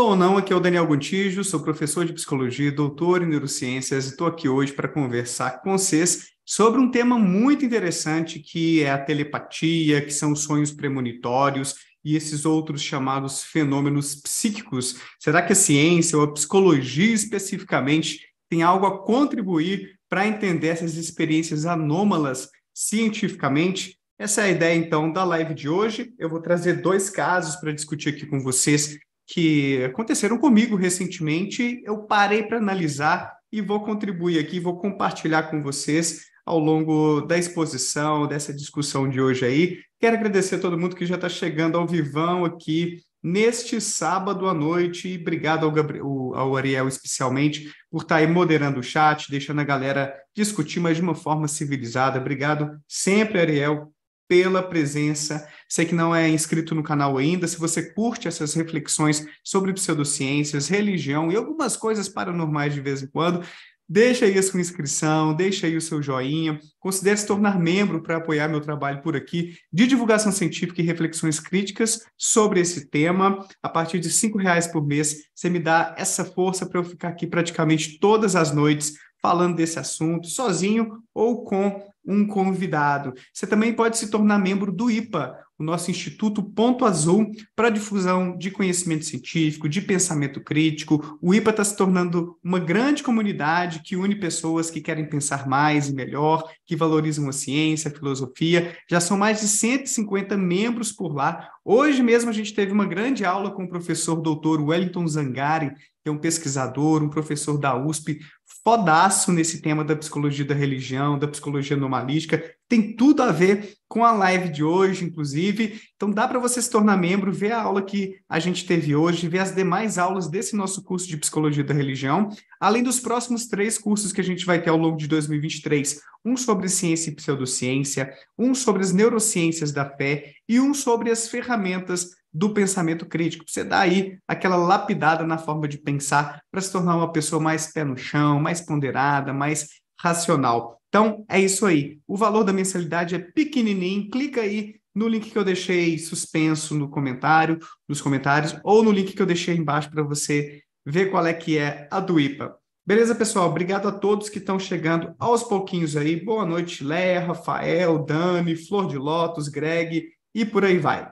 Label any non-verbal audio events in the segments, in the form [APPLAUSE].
Bom, não, aqui é o Daniel Gontijo, sou professor de psicologia, doutor em neurociências e estou aqui hoje para conversar com vocês sobre um tema muito interessante que é a telepatia, que são os sonhos premonitórios e esses outros chamados fenômenos psíquicos. Será que a ciência ou a psicologia especificamente tem algo a contribuir para entender essas experiências anômalas cientificamente? Essa é a ideia, então, da live de hoje. Eu vou trazer dois casos para discutir aqui com vocês que aconteceram comigo recentemente, eu parei para analisar e vou contribuir aqui, vou compartilhar com vocês ao longo da exposição, dessa discussão de hoje aí. Quero agradecer a todo mundo que já está chegando ao vivão aqui neste sábado à noite. E obrigado ao, Gabriel, ao Ariel, especialmente, por estar tá aí moderando o chat, deixando a galera discutir, mas de uma forma civilizada. Obrigado sempre, Ariel, pela presença. Sei que não é inscrito no canal ainda. Se você curte essas reflexões sobre pseudociências, religião e algumas coisas paranormais de vez em quando, deixa aí a sua inscrição, deixa aí o seu joinha, considere se tornar membro para apoiar meu trabalho por aqui de divulgação científica e reflexões críticas sobre esse tema. A partir de R$ reais por mês, você me dá essa força para eu ficar aqui praticamente todas as noites falando desse assunto, sozinho ou com um convidado. Você também pode se tornar membro do IPA, o nosso Instituto Ponto Azul, para difusão de conhecimento científico, de pensamento crítico. O IPA está se tornando uma grande comunidade que une pessoas que querem pensar mais e melhor, que valorizam a ciência, a filosofia. Já são mais de 150 membros por lá. Hoje mesmo a gente teve uma grande aula com o professor doutor Wellington Zangari, que é um pesquisador, um professor da USP, fodaço nesse tema da psicologia da religião, da psicologia normalística. Tem tudo a ver com a live de hoje, inclusive. Então dá para você se tornar membro, ver a aula que a gente teve hoje, ver as demais aulas desse nosso curso de psicologia da religião, além dos próximos três cursos que a gente vai ter ao longo de 2023: um sobre ciência e pseudociência, um sobre as neurociências da fé e um sobre as ferramentas do pensamento crítico. Você dá aí aquela lapidada na forma de pensar para se tornar uma pessoa mais pé no chão, mais ponderada, mais racional. Então, é isso aí. O valor da mensalidade é pequenininho. Clica aí no link que eu deixei suspenso no comentário, nos comentários, ou no link que eu deixei embaixo para você ver qual é que é a do IPA. Beleza, pessoal? Obrigado a todos que estão chegando aos pouquinhos aí. Boa noite, Léa, Rafael, Dani, Flor de Lótus, Greg e por aí vai.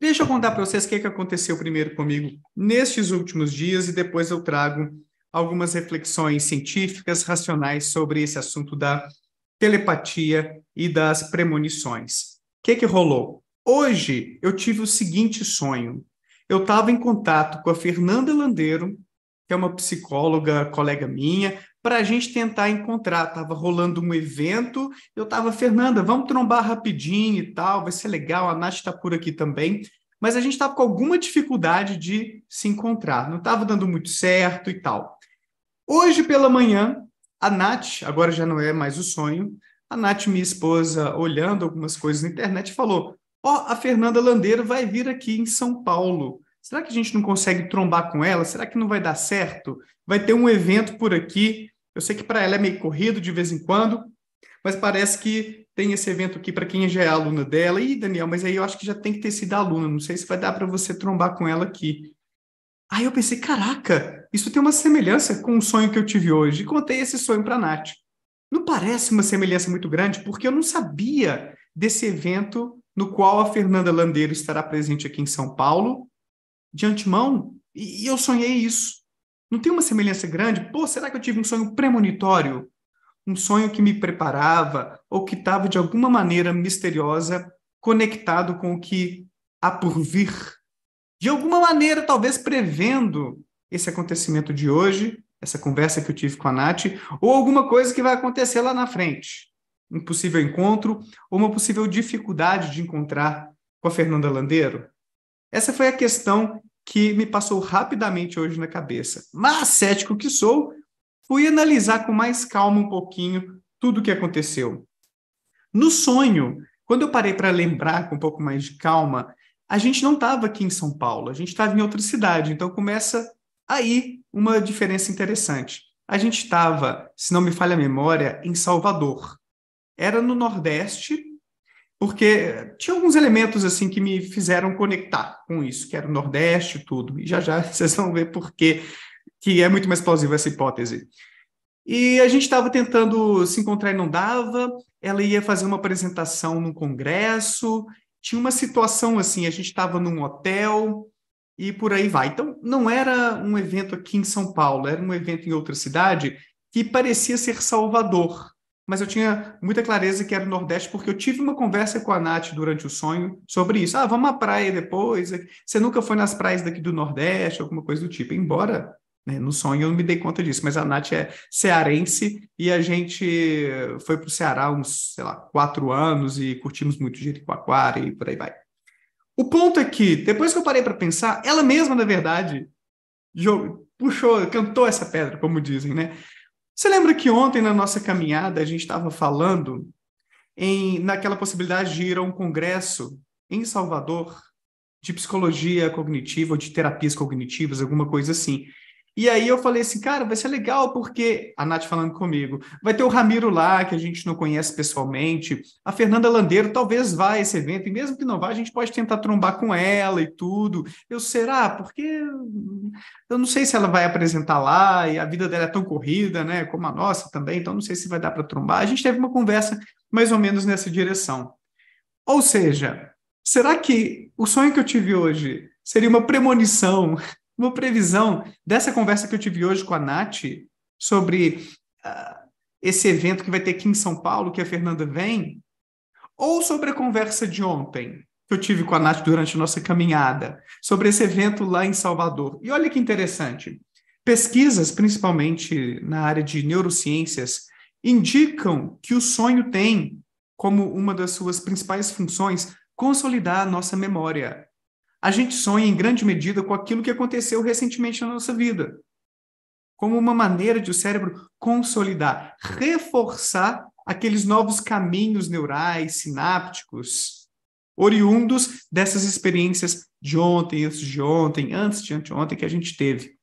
Deixa eu contar para vocês o que, é que aconteceu primeiro comigo nestes últimos dias e depois eu trago algumas reflexões científicas, racionais sobre esse assunto da telepatia e das premonições. O que, é que rolou? Hoje eu tive o seguinte sonho. Eu estava em contato com a Fernanda Landeiro, que é uma psicóloga, colega minha, para a gente tentar encontrar. Tava rolando um evento, eu tava, Fernanda, vamos trombar rapidinho e tal, vai ser legal, a Nath está por aqui também. Mas a gente estava com alguma dificuldade de se encontrar, não estava dando muito certo e tal. Hoje pela manhã, a Nath, agora já não é mais o sonho, a Nath, minha esposa, olhando algumas coisas na internet, falou: Ó, oh, a Fernanda Landeiro vai vir aqui em São Paulo. Será que a gente não consegue trombar com ela? Será que não vai dar certo? Vai ter um evento por aqui. Eu sei que para ela é meio corrido de vez em quando, mas parece que tem esse evento aqui para quem já é aluna dela. E Daniel, mas aí eu acho que já tem que ter sido aluna. Não sei se vai dar para você trombar com ela aqui. Aí eu pensei, caraca, isso tem uma semelhança com o sonho que eu tive hoje. E contei esse sonho para a Nath. Não parece uma semelhança muito grande, porque eu não sabia desse evento no qual a Fernanda Landeiro estará presente aqui em São Paulo de antemão e, e eu sonhei isso. Não tem uma semelhança grande? Pô, será que eu tive um sonho premonitório? Um sonho que me preparava ou que estava de alguma maneira misteriosa conectado com o que há por vir? De alguma maneira, talvez prevendo esse acontecimento de hoje, essa conversa que eu tive com a Nath, ou alguma coisa que vai acontecer lá na frente. Um possível encontro ou uma possível dificuldade de encontrar com a Fernanda Landeiro? Essa foi a questão que me passou rapidamente hoje na cabeça. Mas, cético que sou, fui analisar com mais calma um pouquinho tudo o que aconteceu. No sonho, quando eu parei para lembrar com um pouco mais de calma, a gente não estava aqui em São Paulo, a gente estava em outra cidade. Então começa aí uma diferença interessante. A gente estava, se não me falha a memória, em Salvador. Era no Nordeste, porque tinha alguns elementos assim que me fizeram conectar com isso, que era o Nordeste tudo, e já já [LAUGHS] vocês vão ver por que é muito mais plausível essa hipótese. E a gente estava tentando se encontrar e não dava, ela ia fazer uma apresentação no congresso, tinha uma situação assim, a gente estava num hotel e por aí vai. Então, não era um evento aqui em São Paulo, era um evento em outra cidade que parecia ser Salvador, mas eu tinha muita clareza que era o Nordeste, porque eu tive uma conversa com a Nath durante o sonho sobre isso. Ah, vamos à praia depois. Você nunca foi nas praias daqui do Nordeste, alguma coisa do tipo. Embora né, no sonho eu não me dei conta disso, mas a Nath é cearense e a gente foi para o Ceará uns, sei lá, quatro anos e curtimos muito Jericoacoara e por aí vai. O ponto é que, depois que eu parei para pensar, ela mesma, na verdade, jogou, puxou, cantou essa pedra, como dizem, né? Você lembra que ontem na nossa caminhada a gente estava falando em naquela possibilidade de ir a um congresso em Salvador de psicologia cognitiva ou de terapias cognitivas, alguma coisa assim. E aí eu falei assim, cara, vai ser legal porque a Nath falando comigo, vai ter o Ramiro lá, que a gente não conhece pessoalmente, a Fernanda Landeiro talvez vá a esse evento, e mesmo que não vá, a gente pode tentar trombar com ela e tudo. Eu, será? Porque eu não sei se ela vai apresentar lá, e a vida dela é tão corrida, né, como a nossa também, então não sei se vai dar para trombar. A gente teve uma conversa mais ou menos nessa direção. Ou seja, será que o sonho que eu tive hoje seria uma premonição uma previsão dessa conversa que eu tive hoje com a Nath sobre uh, esse evento que vai ter aqui em São Paulo, que a Fernanda vem, ou sobre a conversa de ontem que eu tive com a Nath durante a nossa caminhada, sobre esse evento lá em Salvador. E olha que interessante. Pesquisas, principalmente na área de neurociências, indicam que o sonho tem como uma das suas principais funções consolidar a nossa memória a gente sonha em grande medida com aquilo que aconteceu recentemente na nossa vida, como uma maneira de o cérebro consolidar, reforçar aqueles novos caminhos neurais, sinápticos, oriundos dessas experiências de ontem, antes de ontem, antes de anteontem que a gente teve.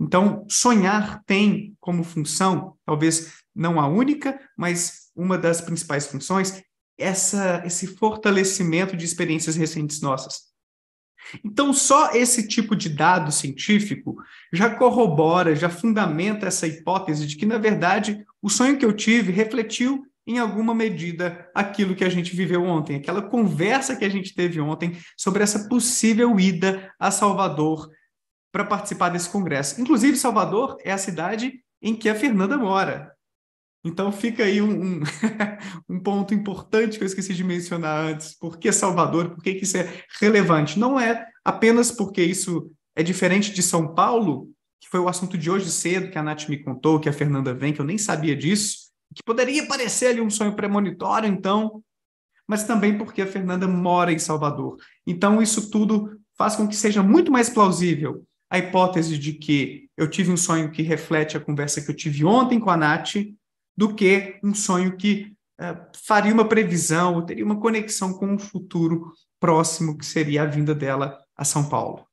Então, sonhar tem como função, talvez não a única, mas uma das principais funções, essa, esse fortalecimento de experiências recentes nossas. Então, só esse tipo de dado científico já corrobora, já fundamenta essa hipótese de que, na verdade, o sonho que eu tive refletiu em alguma medida aquilo que a gente viveu ontem, aquela conversa que a gente teve ontem sobre essa possível ida a Salvador para participar desse congresso. Inclusive, Salvador é a cidade em que a Fernanda mora. Então fica aí um, um, [LAUGHS] um, ponto importante que eu esqueci de mencionar antes. Por que Salvador? Por que, que isso é relevante? Não é apenas porque isso é diferente de São Paulo, que foi o assunto de hoje cedo, que a Nath me contou, que a Fernanda vem, que eu nem sabia disso, que poderia parecer ali um sonho premonitório, então, mas também porque a Fernanda mora em Salvador. Então isso tudo faz com que seja muito mais plausível a hipótese de que eu tive um sonho que reflete a conversa que eu tive ontem com a Nath, do que um sonho que uh, faria uma previsão ou teria uma conexão com um futuro próximo que seria a vinda dela a São Paulo.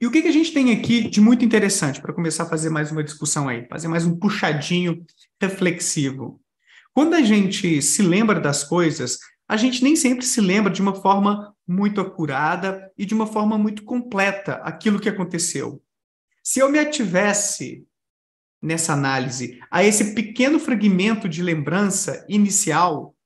E o que, que a gente tem aqui de muito interessante para começar a fazer mais uma discussão aí, fazer mais um puxadinho reflexivo? Quando a gente se lembra das coisas, a gente nem sempre se lembra de uma forma muito acurada e de uma forma muito completa aquilo que aconteceu. Se eu me ativesse nessa análise a esse pequeno fragmento de lembrança inicial.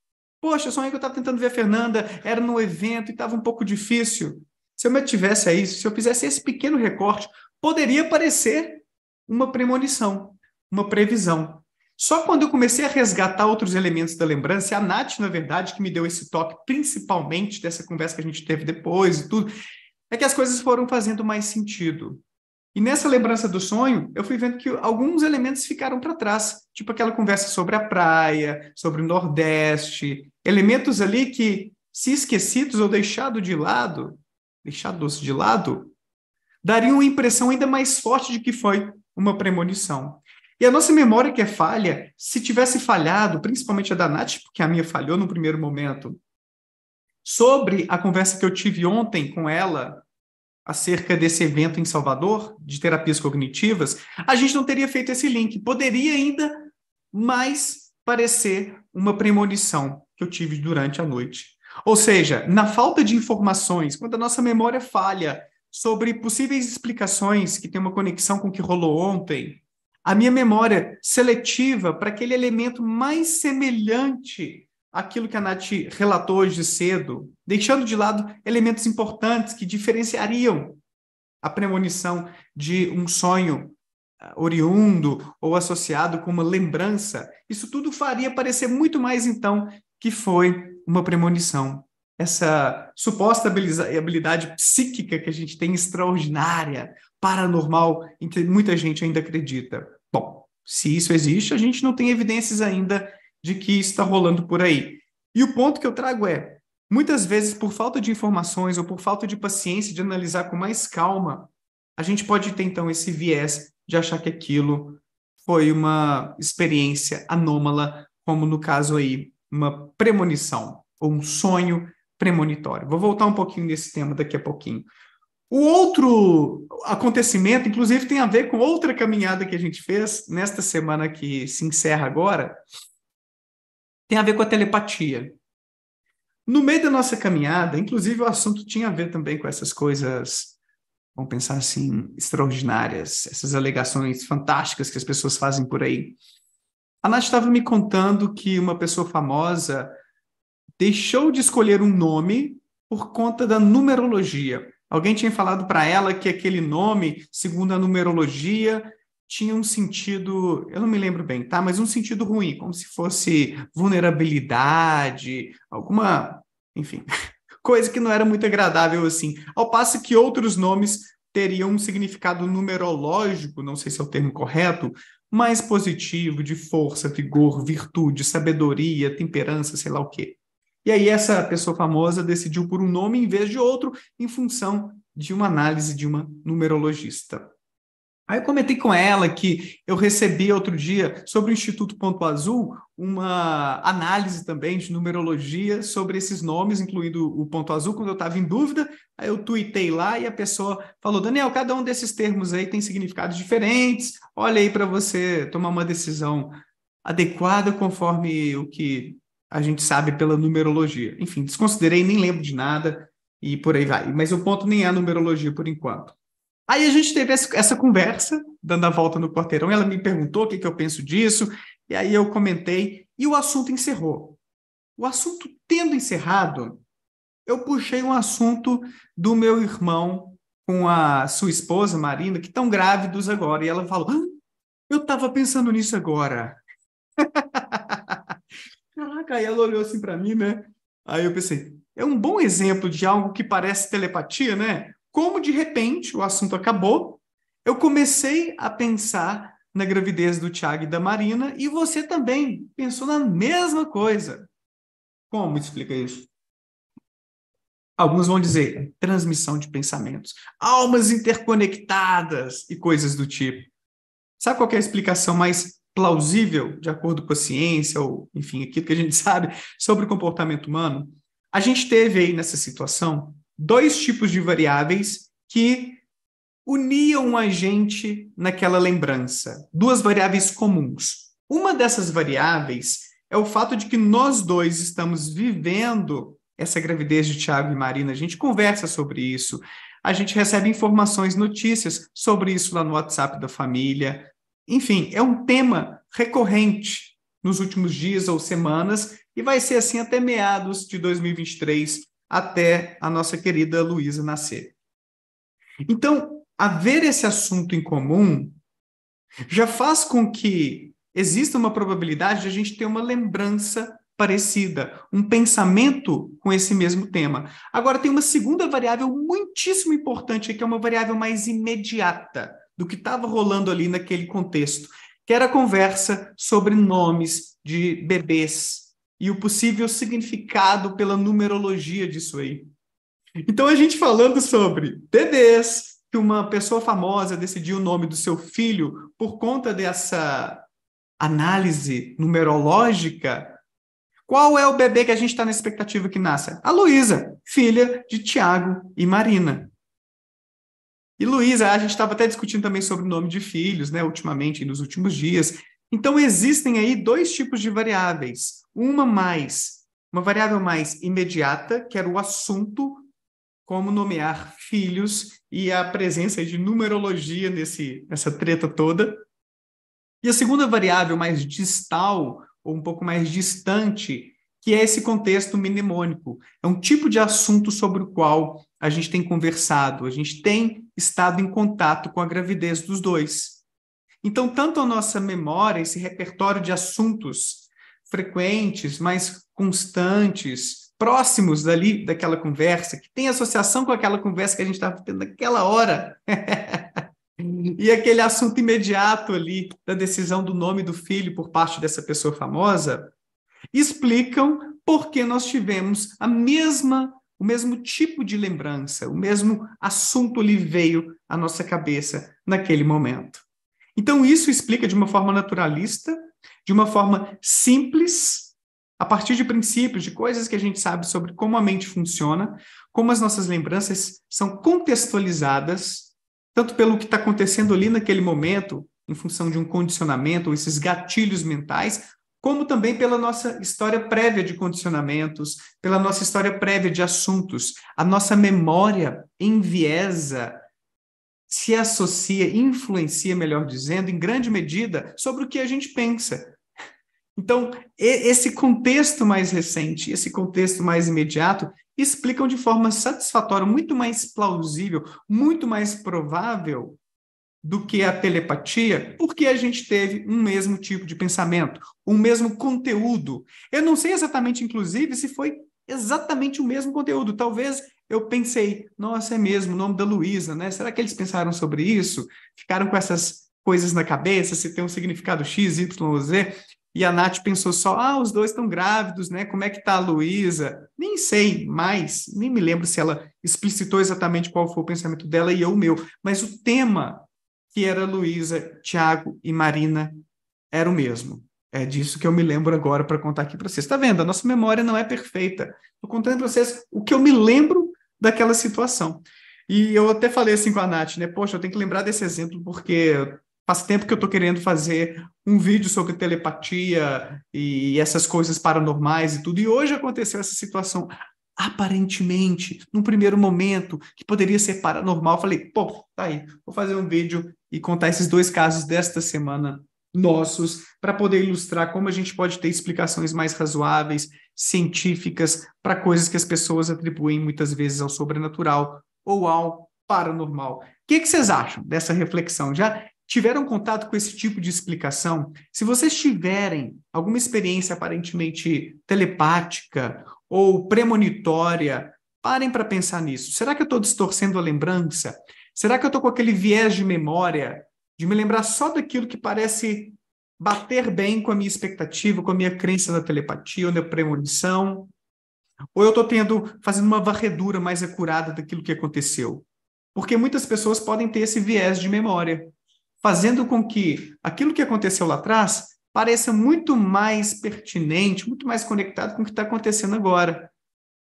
Poxa, só aí que eu estava tentando ver a Fernanda, era no evento e estava um pouco difícil. Se eu me tivesse a isso, se eu fizesse esse pequeno recorte, poderia parecer uma premonição, uma previsão. Só quando eu comecei a resgatar outros elementos da lembrança, a Nath, na verdade, que me deu esse toque, principalmente dessa conversa que a gente teve depois e tudo, é que as coisas foram fazendo mais sentido. E nessa lembrança do sonho, eu fui vendo que alguns elementos ficaram para trás, tipo aquela conversa sobre a praia, sobre o Nordeste, elementos ali que, se esquecidos ou deixados de lado, deixados de lado, dariam uma impressão ainda mais forte de que foi uma premonição. E a nossa memória, que é falha, se tivesse falhado, principalmente a da Nath, porque a minha falhou no primeiro momento, sobre a conversa que eu tive ontem com ela acerca desse evento em Salvador, de terapias cognitivas, a gente não teria feito esse link. Poderia ainda mais parecer uma premonição que eu tive durante a noite. Ou seja, na falta de informações, quando a nossa memória falha sobre possíveis explicações que têm uma conexão com o que rolou ontem, a minha memória seletiva para aquele elemento mais semelhante aquilo que a Nath relatou hoje cedo, deixando de lado elementos importantes que diferenciariam a premonição de um sonho ah, oriundo ou associado com uma lembrança, isso tudo faria parecer muito mais então que foi uma premonição. Essa suposta habilidade psíquica que a gente tem extraordinária, paranormal, em que muita gente ainda acredita. Bom, se isso existe, a gente não tem evidências ainda de que está rolando por aí. E o ponto que eu trago é: muitas vezes, por falta de informações ou por falta de paciência de analisar com mais calma, a gente pode ter então esse viés de achar que aquilo foi uma experiência anômala, como no caso aí, uma premonição ou um sonho premonitório. Vou voltar um pouquinho nesse tema daqui a pouquinho. O outro acontecimento, inclusive, tem a ver com outra caminhada que a gente fez nesta semana que se encerra agora, tem a ver com a telepatia. No meio da nossa caminhada, inclusive o assunto tinha a ver também com essas coisas, vamos pensar assim, extraordinárias, essas alegações fantásticas que as pessoas fazem por aí. A Nath estava me contando que uma pessoa famosa deixou de escolher um nome por conta da numerologia. Alguém tinha falado para ela que aquele nome, segundo a numerologia, tinha um sentido, eu não me lembro bem, tá? Mas um sentido ruim, como se fosse vulnerabilidade, alguma, enfim, [LAUGHS] coisa que não era muito agradável assim. Ao passo que outros nomes teriam um significado numerológico, não sei se é o termo correto, mais positivo, de força, vigor, virtude, sabedoria, temperança, sei lá o quê. E aí essa pessoa famosa decidiu por um nome em vez de outro, em função de uma análise de uma numerologista. Aí eu comentei com ela que eu recebi outro dia sobre o Instituto Ponto Azul uma análise também de numerologia sobre esses nomes, incluindo o Ponto Azul, quando eu estava em dúvida. Aí eu tuitei lá e a pessoa falou: Daniel, cada um desses termos aí tem significados diferentes. Olha aí para você tomar uma decisão adequada conforme o que a gente sabe pela numerologia. Enfim, desconsiderei, nem lembro de nada e por aí vai. Mas o ponto nem é a numerologia por enquanto. Aí a gente teve essa conversa, dando a volta no quarteirão, ela me perguntou o que, que eu penso disso, e aí eu comentei, e o assunto encerrou. O assunto tendo encerrado, eu puxei um assunto do meu irmão com a sua esposa, Marina, que estão grávidos agora, e ela falou: ah, Eu estava pensando nisso agora. [LAUGHS] Caraca, aí ela olhou assim para mim, né? Aí eu pensei: é um bom exemplo de algo que parece telepatia, né? como de repente o assunto acabou, eu comecei a pensar na gravidez do Tiago e da Marina e você também pensou na mesma coisa. Como explica isso? Alguns vão dizer transmissão de pensamentos, almas interconectadas e coisas do tipo. Sabe qual é a explicação mais plausível, de acordo com a ciência, ou enfim, aquilo que a gente [LAUGHS] sabe sobre o comportamento humano? A gente teve aí nessa situação dois tipos de variáveis que uniam a gente naquela lembrança. Duas variáveis comuns. Uma dessas variáveis é o fato de que nós dois estamos vivendo essa gravidez de Tiago e Marina. A gente conversa sobre isso, a gente recebe informações, notícias sobre isso lá no WhatsApp da família. Enfim, é um tema recorrente nos últimos dias ou semanas e vai ser assim até meados de 2023, até a nossa querida Luísa nascer. Então, haver esse assunto em comum já faz com que exista uma probabilidade de a gente ter uma lembrança parecida, um pensamento com esse mesmo tema. Agora, tem uma segunda variável muitíssimo importante, que é uma variável mais imediata do que estava rolando ali naquele contexto, que era a conversa sobre nomes de bebês e o possível significado pela numerologia disso aí. Então, a gente falando sobre bebês, que uma pessoa famosa decidiu o nome do seu filho por conta dessa análise numerológica. Qual é o bebê que a gente está na expectativa que nasça? A Luísa, filha de Tiago e Marina. E Luísa, a gente estava até discutindo também sobre o nome de filhos, né, ultimamente, nos últimos dias. Então, existem aí dois tipos de variáveis. Uma mais, uma variável mais imediata, que era o assunto, como nomear filhos e a presença de numerologia nesse, nessa treta toda. E a segunda variável mais distal, ou um pouco mais distante, que é esse contexto mnemônico. É um tipo de assunto sobre o qual a gente tem conversado, a gente tem estado em contato com a gravidez dos dois. Então, tanto a nossa memória, esse repertório de assuntos frequentes, mais constantes, próximos dali daquela conversa, que tem associação com aquela conversa que a gente estava tendo naquela hora. [LAUGHS] e aquele assunto imediato ali da decisão do nome do filho por parte dessa pessoa famosa, explicam por que nós tivemos a mesma o mesmo tipo de lembrança, o mesmo assunto lhe veio à nossa cabeça naquele momento. Então, isso explica de uma forma naturalista, de uma forma simples, a partir de princípios, de coisas que a gente sabe sobre como a mente funciona, como as nossas lembranças são contextualizadas, tanto pelo que está acontecendo ali naquele momento, em função de um condicionamento, ou esses gatilhos mentais, como também pela nossa história prévia de condicionamentos, pela nossa história prévia de assuntos. A nossa memória enviesa se associa, influencia, melhor dizendo, em grande medida sobre o que a gente pensa. Então, esse contexto mais recente, esse contexto mais imediato, explicam de forma satisfatória, muito mais plausível, muito mais provável do que a telepatia, porque a gente teve um mesmo tipo de pensamento, um mesmo conteúdo. Eu não sei exatamente, inclusive, se foi exatamente o mesmo conteúdo. Talvez eu pensei, nossa, é mesmo, o nome da Luísa, né? Será que eles pensaram sobre isso? Ficaram com essas coisas na cabeça, se tem um significado X, Y, Z? E a Nath pensou só, ah, os dois estão grávidos, né? Como é que tá a Luísa? Nem sei mais, nem me lembro se ela explicitou exatamente qual foi o pensamento dela e eu o meu. Mas o tema que era Luísa, Tiago e Marina era o mesmo. É disso que eu me lembro agora para contar aqui para vocês. Está vendo? A nossa memória não é perfeita. Estou contando para vocês o que eu me lembro daquela situação. E eu até falei assim com a Nath, né? Poxa, eu tenho que lembrar desse exemplo porque faz tempo que eu estou querendo fazer um vídeo sobre telepatia e essas coisas paranormais e tudo. E hoje aconteceu essa situação aparentemente, num primeiro momento, que poderia ser paranormal. Eu falei, pô, tá aí, vou fazer um vídeo e contar esses dois casos desta semana nossos para poder ilustrar como a gente pode ter explicações mais razoáveis, científicas, para coisas que as pessoas atribuem muitas vezes ao sobrenatural ou ao paranormal. O que, que vocês acham dessa reflexão? Já tiveram contato com esse tipo de explicação? Se vocês tiverem alguma experiência aparentemente telepática ou premonitória, parem para pensar nisso. Será que eu estou distorcendo a lembrança? Será que eu estou com aquele viés de memória de me lembrar só daquilo que parece bater bem com a minha expectativa, com a minha crença na telepatia na premonição. Ou eu estou tendo, fazendo uma varredura mais acurada daquilo que aconteceu. Porque muitas pessoas podem ter esse viés de memória, fazendo com que aquilo que aconteceu lá atrás pareça muito mais pertinente, muito mais conectado com o que está acontecendo agora,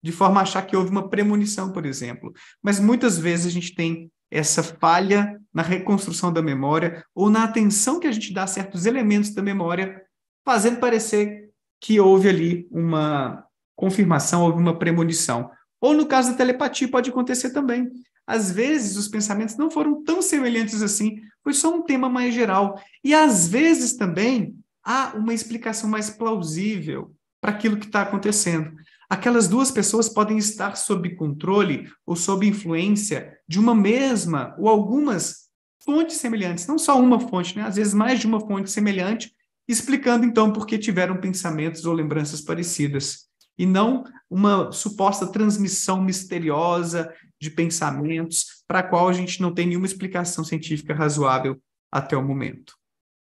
de forma a achar que houve uma premonição, por exemplo. Mas muitas vezes a gente tem essa falha na reconstrução da memória ou na atenção que a gente dá a certos elementos da memória, fazendo parecer que houve ali uma confirmação, houve uma premonição. Ou no caso da telepatia, pode acontecer também. Às vezes, os pensamentos não foram tão semelhantes assim, foi só um tema mais geral. E às vezes também há uma explicação mais plausível para aquilo que está acontecendo aquelas duas pessoas podem estar sob controle ou sob influência de uma mesma ou algumas fontes semelhantes, não só uma fonte, né? às vezes mais de uma fonte semelhante, explicando então por que tiveram pensamentos ou lembranças parecidas, e não uma suposta transmissão misteriosa de pensamentos para a qual a gente não tem nenhuma explicação científica razoável até o momento.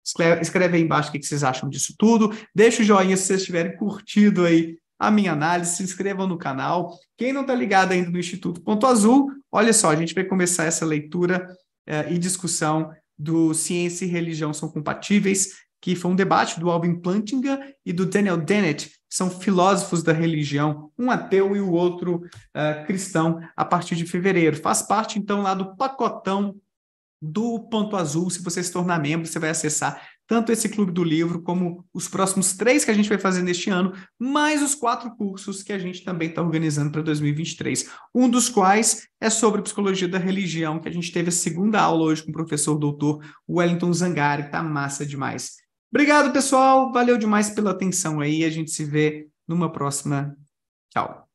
Escreve aí embaixo o que vocês acham disso tudo. Deixa o joinha se vocês tiverem curtido aí a minha análise, se inscrevam no canal. Quem não está ligado ainda no Instituto Ponto Azul, olha só, a gente vai começar essa leitura eh, e discussão do Ciência e Religião São Compatíveis, que foi um debate do Alvin Plantinga e do Daniel Dennett, que são filósofos da religião, um ateu e o outro uh, cristão, a partir de fevereiro. Faz parte, então, lá do pacotão do Ponto Azul. Se você se tornar membro, você vai acessar tanto esse Clube do Livro, como os próximos três que a gente vai fazer neste ano, mais os quatro cursos que a gente também está organizando para 2023. Um dos quais é sobre Psicologia da Religião, que a gente teve a segunda aula hoje com o professor doutor Wellington Zangari, que está massa demais. Obrigado, pessoal. Valeu demais pela atenção aí. A gente se vê numa próxima. Tchau.